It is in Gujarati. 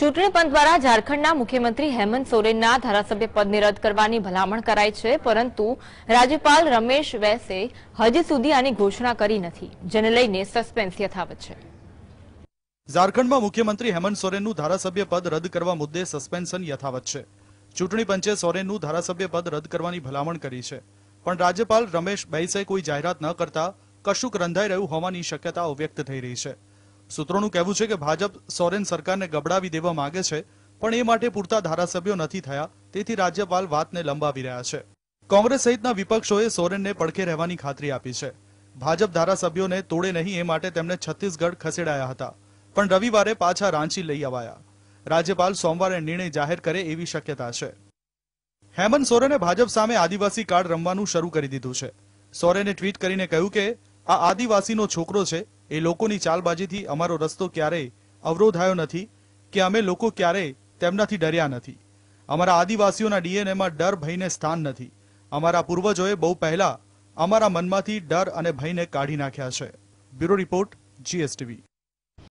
ચૂંટણી પંચ દ્વારા ઝારખંડના મુખ્યમંત્રી હેમંત સોરેનના ધારાસભ્ય પદને રદ કરવાની ભલામણ કરાઈ છે પરંતુ રાજ્યપાલ રમેશ વેસે હજી સુધી આની ઘોષણા કરી નથી જેને લઈને સસ્પેન્સ યથાવત છે ઝારખંડમાં મુખ્યમંત્રી હેમંત સોરેનનું ધારાસભ્ય પદ રદ કરવા મુદ્દે સસ્પેન્શન યથાવત છે ચૂંટણી પંચે સોરેનનું ધારાસભ્ય પદ રદ કરવાની ભલામણ કરી છે પણ રાજ્યપાલ રમેશ બૈસે કોઈ જાહેરાત ન કરતા કશુંક રંધાઈ રહ્યું હોવાની શક્યતાઓ વ્યક્ત થઈ રહી છે સૂત્રોનું કહેવું છે કે ભાજપ સોરેન સરકારને ગબડાવી દેવા માંગે છે પણ એ માટે પૂરતા ધારાસભ્યો નથી થયા તેથી રાજ્યપાલ વાતને લંબાવી રહ્યા છે કોંગ્રેસ સહિતના વિપક્ષોએ સોરેનને પડખે રહેવાની ખાતરી આપી છે ભાજપ ધારાસભ્યોને તોડે નહીં એ માટે તેમને છત્તીસગઢ ખસેડાયા હતા પણ રવિવારે પાછા રાંચી લઈ અવાયા રાજ્યપાલ સોમવારે નિર્ણય જાહેર કરે એવી શક્યતા છે હેમંત સોરેને ભાજપ સામે આદિવાસી કાર્ડ રમવાનું શરૂ કરી દીધું છે સોરેને ટ્વીટ કરીને કહ્યું કે આ આદિવાસીનો છોકરો છે એ લોકોની ચાલબાજીથી અમારો રસ્તો ક્યારેય અવરોધાયો નથી કે અમે લોકો ક્યારેય તેમનાથી ડર્યા નથી અમારા આદિવાસીઓના ડીએનએમાં ડર ભયને સ્થાન નથી અમારા પૂર્વજોએ બહુ પહેલા અમારા મનમાંથી ડર અને ભયને કાઢી નાખ્યા છે બ્યુરો રિપોર્ટ જીએસટીવી